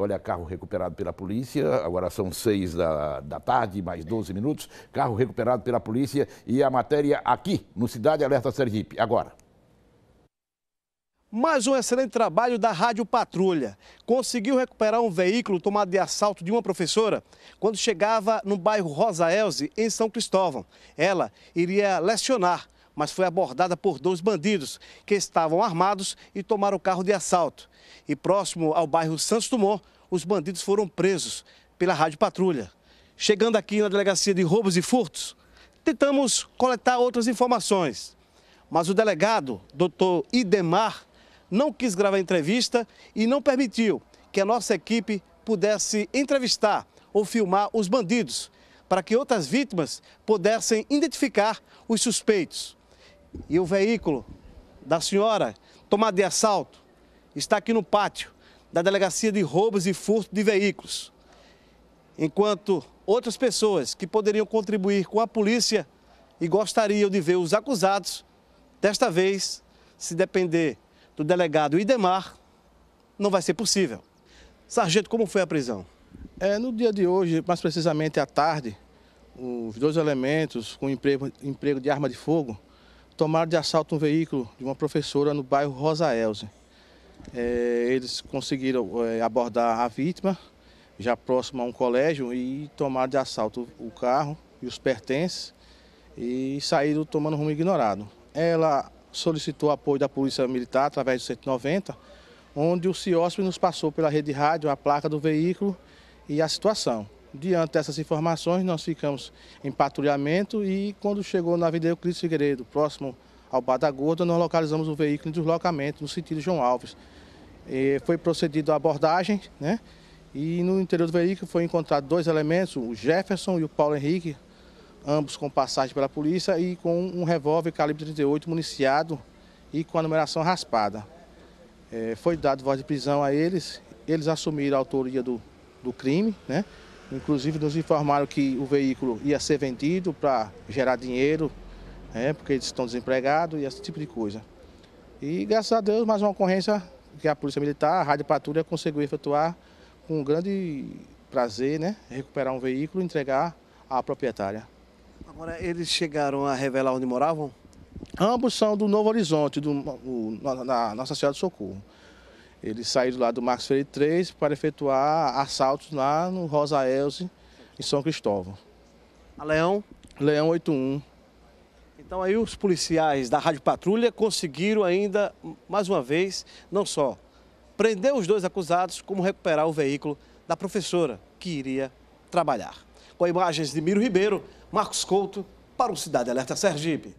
Olha, carro recuperado pela polícia, agora são seis da, da tarde, mais 12 minutos. Carro recuperado pela polícia e a matéria aqui, no Cidade Alerta Sergipe, agora. Mais um excelente trabalho da Rádio Patrulha. Conseguiu recuperar um veículo tomado de assalto de uma professora quando chegava no bairro Rosa Elze, em São Cristóvão. Ela iria lecionar mas foi abordada por dois bandidos que estavam armados e tomaram o carro de assalto. E próximo ao bairro Santos Dumont, os bandidos foram presos pela Rádio Patrulha. Chegando aqui na delegacia de roubos e furtos, tentamos coletar outras informações. Mas o delegado, doutor Idemar, não quis gravar a entrevista e não permitiu que a nossa equipe pudesse entrevistar ou filmar os bandidos, para que outras vítimas pudessem identificar os suspeitos e o veículo da senhora, tomado de assalto, está aqui no pátio da Delegacia de Roubos e Furto de Veículos. Enquanto outras pessoas que poderiam contribuir com a polícia e gostariam de ver os acusados, desta vez, se depender do delegado Idemar, não vai ser possível. Sargento, como foi a prisão? É, no dia de hoje, mais precisamente à tarde, os dois elementos com emprego, emprego de arma de fogo tomaram de assalto um veículo de uma professora no bairro Rosa Elze. É, eles conseguiram é, abordar a vítima, já próximo a um colégio, e tomaram de assalto o carro e os pertences e saíram tomando rumo ignorado. Ela solicitou apoio da Polícia Militar através do 190, onde o CIOSP nos passou pela rede rádio a placa do veículo e a situação. Diante dessas informações, nós ficamos em patrulhamento e quando chegou na Avenida Euclides Figueiredo, próximo ao Bar da Gorda, nós localizamos o veículo em deslocamento no sentido João Alves. E foi procedido a abordagem, né? E no interior do veículo foi encontrado dois elementos, o Jefferson e o Paulo Henrique, ambos com passagem pela polícia e com um revólver calibre 38 municiado e com a numeração raspada. É, foi dado voz de prisão a eles, eles assumiram a autoria do, do crime, né? Inclusive nos informaram que o veículo ia ser vendido para gerar dinheiro, né, porque eles estão desempregados e esse tipo de coisa. E graças a Deus, mais uma ocorrência que a Polícia Militar, a Rádio Patrulha, conseguiu efetuar com um grande prazer, né? Recuperar um veículo e entregar à proprietária. Agora, eles chegaram a revelar onde moravam? Ambos são do Novo Horizonte, do, o, na, na Nossa Senhora do Socorro. Ele saiu do lado do Marcos Freire 3 para efetuar assaltos lá no Rosa Elze, em São Cristóvão. A Leão? Leão 81. Então aí os policiais da Rádio Patrulha conseguiram ainda, mais uma vez, não só prender os dois acusados, como recuperar o veículo da professora que iria trabalhar. Com imagens de Miro Ribeiro, Marcos Couto, para o Cidade Alerta Sergipe.